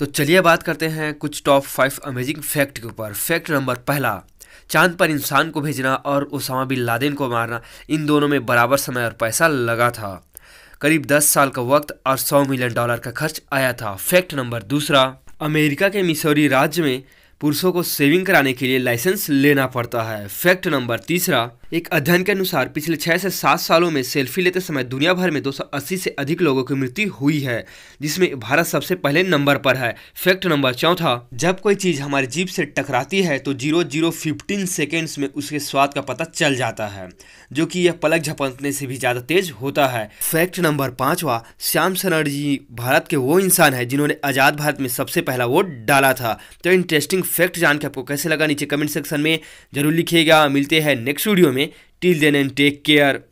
तो चलिए बात करते हैं कुछ टॉप फाइव अमेजिंग फैक्ट के ऊपर फैक्ट नंबर पहला चांद पर इंसान को भेजना और उसामा बिन लादेन को मारना इन दोनों में बराबर समय और पैसा लगा था करीब 10 साल का वक्त और 100 मिलियन डॉलर का खर्च आया था फैक्ट नंबर दूसरा अमेरिका के मिसौरी राज्य में पुरुषों को सेविंग कराने के लिए लाइसेंस लेना पड़ता है फैक्ट नंबर तीसरा एक अध्ययन के अनुसार पिछले छः से सात सालों में सेल्फी लेते समय दुनिया भर में 280 से अधिक लोगों की मृत्यु हुई है जिसमें भारत सबसे पहले नंबर पर है फैक्ट नंबर चौथा जब कोई चीज़ हमारी जीप से टकराती है तो जीरो जीरो फिफ्टीन सेकेंड्स में उसके स्वाद का पता चल जाता है जो कि यह पलक झपकने से भी ज़्यादा तेज होता है फैक्ट नंबर पांचवा श्याम जी भारत के वो इंसान है जिन्होंने आज़ाद भारत में सबसे पहला वोट डाला था तो इंटरेस्टिंग फैक्ट जान के आपको कैसे लगा नीचे कमेंट सेक्शन में जरूर लिखिएगा मिलते हैं नेक्स्ट वीडियो में में till then and take care